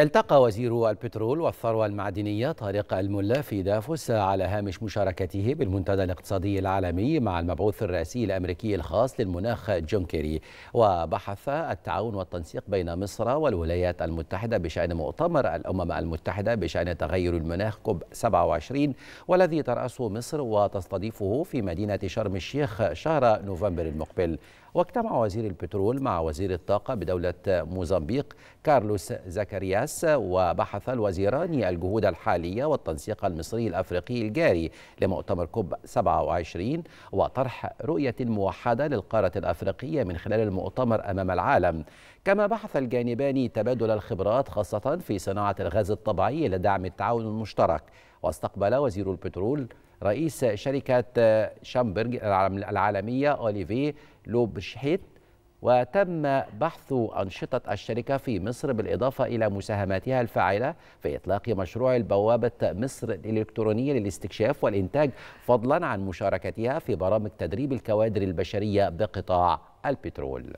التقى وزير البترول والثروة المعدنية طارق الملا في دافوس على هامش مشاركته بالمنتدى الاقتصادي العالمي مع المبعوث الرئاسي الأمريكي الخاص للمناخ جون كيري وبحث التعاون والتنسيق بين مصر والولايات المتحدة بشأن مؤتمر الأمم المتحدة بشأن تغير المناخ كوب 27 والذي ترأسه مصر وتستضيفه في مدينة شرم الشيخ شهر نوفمبر المقبل واجتمع وزير البترول مع وزير الطاقة بدولة موزمبيق كارلوس زكريا الناس وبحث الوزيران الجهود الحالية والتنسيق المصري الأفريقي الجاري لمؤتمر كوب 27 وطرح رؤية موحدة للقارة الأفريقية من خلال المؤتمر أمام العالم كما بحث الجانبان تبادل الخبرات خاصة في صناعة الغاز الطبيعي لدعم التعاون المشترك واستقبل وزير البترول رئيس شركة شامبرغ العالمية أوليفي لوبشحيت وتم بحث أنشطة الشركة في مصر بالإضافة إلى مساهماتها الفاعلة في إطلاق مشروع البوابة مصر الإلكترونية للاستكشاف والإنتاج فضلا عن مشاركتها في برامج تدريب الكوادر البشرية بقطاع البترول